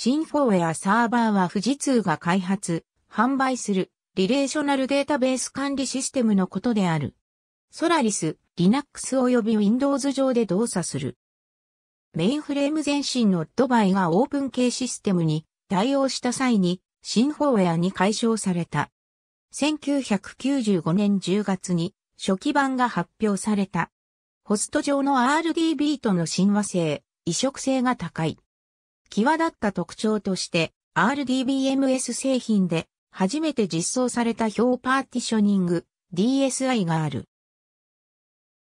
新フォーウェアサーバーは富士通が開発、販売するリレーショナルデータベース管理システムのことである。ソラリス、Linux 及び Windows 上で動作する。メインフレーム前身のドバイがオープン系システムに対応した際に新フォーウェアに解消された。1995年10月に初期版が発表された。ホスト上の RDB との親和性、移植性が高い。際立った特徴として RDBMS 製品で初めて実装された表パーティショニング DSI がある。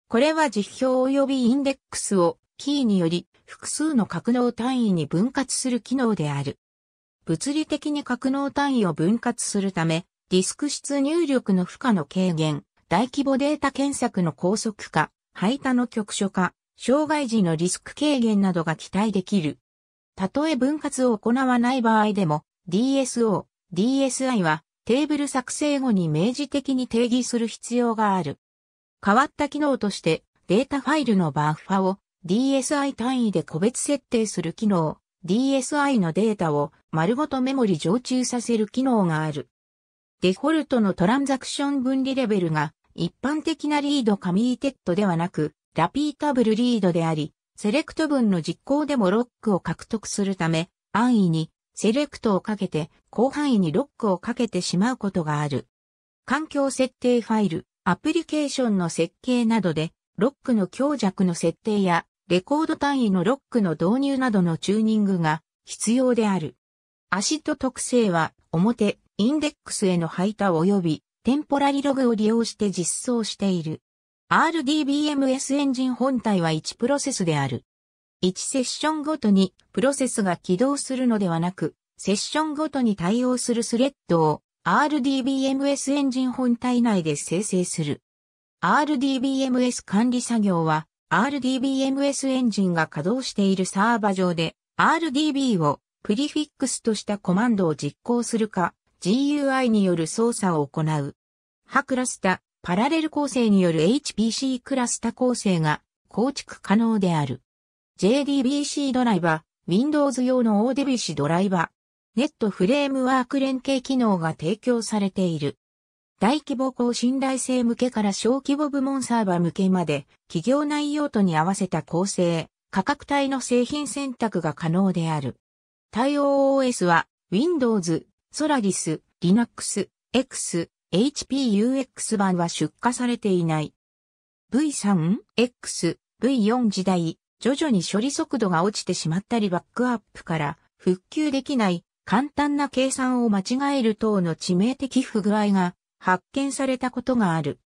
これは実表及びインデックスをキーにより複数の格納単位に分割する機能である。物理的に格納単位を分割するため、ディスク室入力の負荷の軽減、大規模データ検索の高速化、排他の局所化、障害時のリスク軽減などが期待できるたとえ分割を行わない場合でも、DSO、DSI はテーブル作成後に明示的に定義する必要がある。変わった機能として、データファイルのバッファを DSI 単位で個別設定する機能、DSI のデータを丸ごとメモリ常駐させる機能がある。デフォルトのトランザクション分離レベルが一般的なリードカミーテッドではなく、ラピータブルリードであり、セレクト文の実行でもロックを獲得するため、安易にセレクトをかけて広範囲にロックをかけてしまうことがある。環境設定ファイル、アプリケーションの設計などで、ロックの強弱の設定や、レコード単位のロックの導入などのチューニングが必要である。アシッド特性は、表、インデックスへの配達及び、テンポラリログを利用して実装している。RDBMS エンジン本体は1プロセスである。1セッションごとにプロセスが起動するのではなく、セッションごとに対応するスレッドを RDBMS エンジン本体内で生成する。RDBMS 管理作業は RDBMS エンジンが稼働しているサーバ上で RDB をプリフィックスとしたコマンドを実行するか GUI による操作を行う。ハクラスタパラレル構成による HPC クラスタ構成が構築可能である。JDBC ドライバー、Windows 用のオーデビシドライバー、ネットフレームワーク連携機能が提供されている。大規模高信頼性向けから小規模部門サーバー向けまで、企業内用途に合わせた構成、価格帯の製品選択が可能である。対応 OS は、Windows、Solaris、Linux、X、HPUX 版は出荷されていない。V3、X、V4 時代、徐々に処理速度が落ちてしまったりバックアップから復旧できない簡単な計算を間違える等の致命的不具合が発見されたことがある。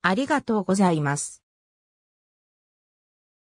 ありがとうございます。